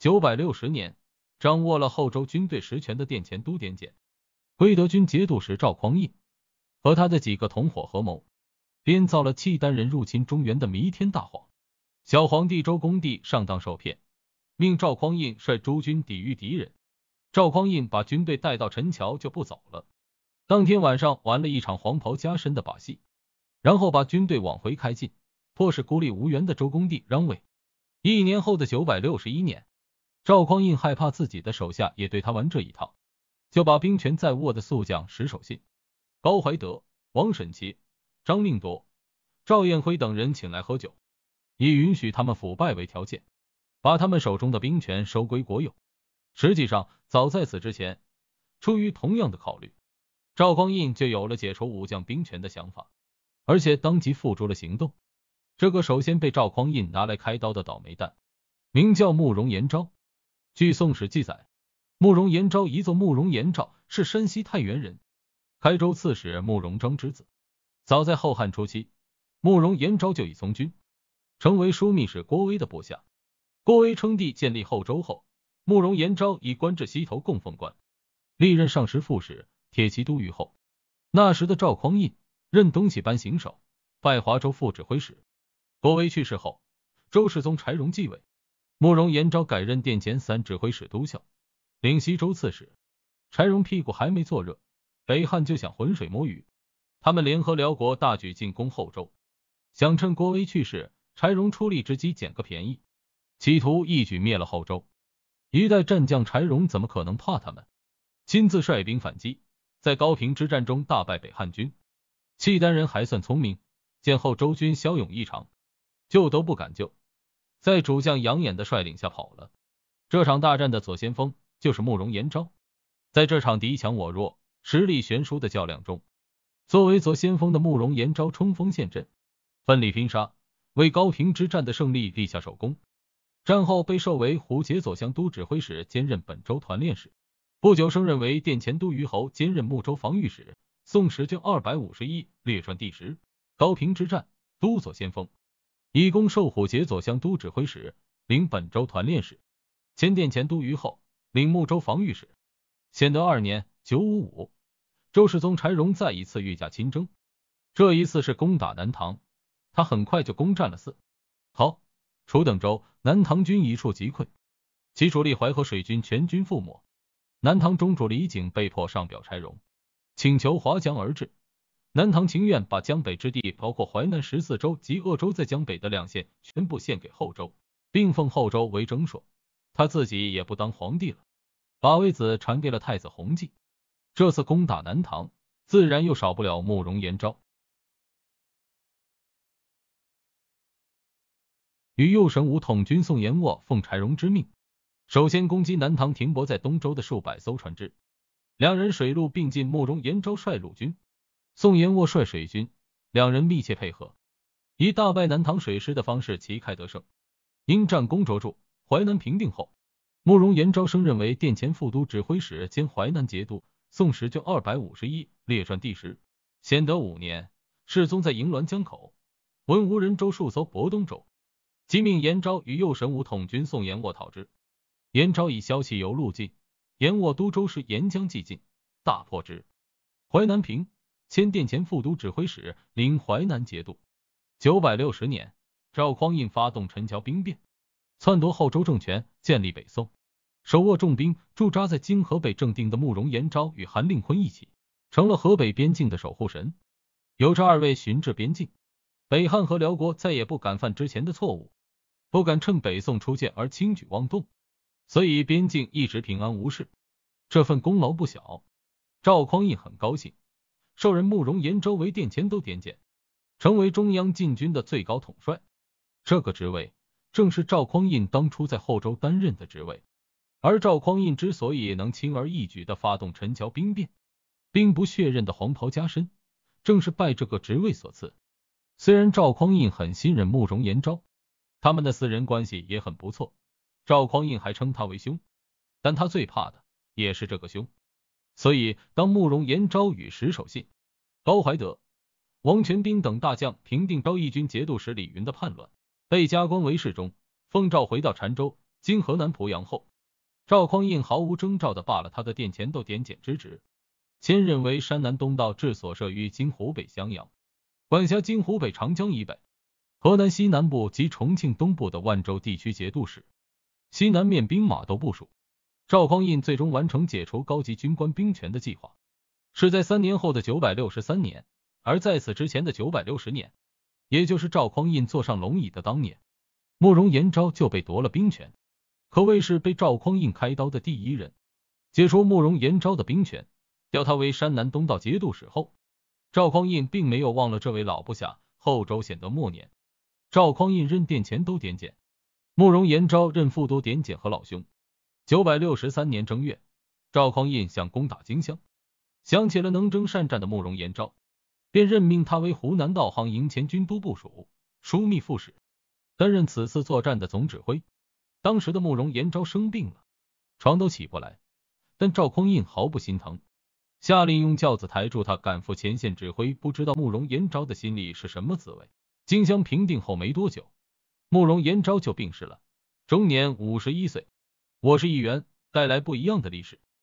九百六十年，掌握了后周军队实权的殿前都点检、归德军节度使赵匡胤和他的几个同伙合谋，编造了契丹人入侵中原的弥天大谎。小皇帝周恭帝上当受骗，命赵匡胤率诸军抵御敌人。赵匡胤把军队带到陈桥就不走了，当天晚上玩了一场黄袍加身的把戏，然后把军队往回开进，迫使孤立无援的周恭帝让位。一年后的九百六十一年。赵匡胤害怕自己的手下也对他玩这一套，就把兵权在握的宿将石守信、高怀德、王审琦、张令铎、赵彦辉等人请来喝酒，以允许他们腐败为条件，把他们手中的兵权收归国有。实际上，早在此之前，出于同样的考虑，赵匡胤就有了解除武将兵权的想法，而且当即付诸了行动。这个首先被赵匡胤拿来开刀的倒霉蛋，名叫慕容延昭。据《宋史》记载，慕容延昭，一座慕容延昭，是山西太原人，开州刺史慕容章之子。早在后汉初期，慕容延昭就已从军，成为枢密使郭威的部下。郭威称帝建立后周后，慕容延昭以官至西头供奉官，历任上师副使、铁骑都虞候。那时的赵匡胤任东西班行首、拜华州副指挥使。郭威去世后，周世宗柴荣继位。慕容延昭改任殿前三指挥使、都校，领西州刺史。柴荣屁股还没坐热，北汉就想浑水摸鱼。他们联合辽国大举进攻后周，想趁郭威去世、柴荣出力之机捡个便宜，企图一举灭了后周。一代战将柴荣怎么可能怕他们？亲自率兵反击，在高平之战中大败北汉军。契丹人还算聪明，见后周军骁勇异常，救都不敢救。在主将杨衍的率领下跑了。这场大战的左先锋就是慕容延昭。在这场敌强我弱、实力悬殊的较量中，作为左先锋的慕容延昭冲锋陷阵，奋力拼杀，为高平之战的胜利立下首功。战后被授为虎节左相都指挥使，兼任本州团练使。不久升任为殿前都虞侯，兼任睦州防御使。《宋史·卷二百五十一·列传第十》高平之战，都左先锋。以攻受虎节左相都指挥使，领本州团练使。前殿前都虞后，领睦州防御使。显德二年九五五），周世宗柴荣再一次御驾亲征，这一次是攻打南唐。他很快就攻占了四、好、楚等州，南唐军一触即溃，其主力淮河水军全军覆没。南唐中主李璟被迫上表柴荣，请求划江而治。南唐情愿把江北之地，包括淮南十四州及鄂州在江北的两县，全部献给后周，并奉后周为征所，他自己也不当皇帝了，把位子传给了太子弘济。这次攻打南唐，自然又少不了慕容延昭与右神武统军宋延渥。奉柴荣之命，首先攻击南唐停泊在东周的数百艘船只。两人水陆并进，慕容延昭率陆军。宋延渥率水军，两人密切配合，以大败南唐水师的方式旗开得胜。因战功卓著，淮南平定后，慕容延昭升任为殿前副都指挥使兼淮南节度。《宋史·卷二百五十一·列传第十》：显德五年，世宗在营滦江口，闻吴人舟数艘泊东州，即命延昭与右神武统军宋延渥讨之。延昭以消息由陆进，延渥都州时沿江既进，大破之，淮南平。迁殿前副都指挥使，领淮南节度。九百六十年，赵匡胤发动陈桥兵变，篡夺后周政权，建立北宋。手握重兵驻扎在今河北正定的慕容延昭与韩令坤一起，成了河北边境的守护神。由这二位巡至边境，北汉和辽国再也不敢犯之前的错误，不敢趁北宋初建而轻举妄动，所以边境一直平安无事。这份功劳不小，赵匡胤很高兴。授人慕容延周为殿前都点检，成为中央禁军的最高统帅。这个职位正是赵匡胤当初在后周担任的职位。而赵匡胤之所以能轻而易举地发动陈桥兵变，兵不血刃的黄袍加身，正是拜这个职位所赐。虽然赵匡胤很信任慕容延昭，他们的私人关系也很不错，赵匡胤还称他为兄，但他最怕的也是这个兄。所以，当慕容延昭与石守信、高怀德、王全斌等大将平定昭义军节度使李云的叛乱，被加官为侍中，奉诏回到澶州（今河南濮阳）后，赵匡胤毫无征兆的罢了他的殿前都点检之职，迁任为山南东道治所设于今湖北襄阳，管辖今湖北长江以北、河南西南部及重庆东部的万州地区节度使，西南面兵马都部署。赵匡胤最终完成解除高级军官兵权的计划，是在三年后的九百六十三年。而在此之前的九百六十年，也就是赵匡胤坐上龙椅的当年，慕容延昭就被夺了兵权，可谓是被赵匡胤开刀的第一人。解除慕容延昭的兵权，调他为山南东道节度使后，赵匡胤并没有忘了这位老部下。后周显德末年，赵匡胤任殿前都点检，慕容延昭任副都点检和老兄。九百六十三年正月，赵匡胤想攻打荆襄，想起了能征善战的慕容延昭，便任命他为湖南道行营前军都部署、枢密副使，担任此次作战的总指挥。当时的慕容延昭生病了，床都起不来，但赵匡胤毫不心疼，下令用轿子抬住他赶赴前线指挥。不知道慕容延昭的心里是什么滋味。荆襄平定后没多久，慕容延昭就病逝了，终年五十一岁。我是议员，带来不一样的历史。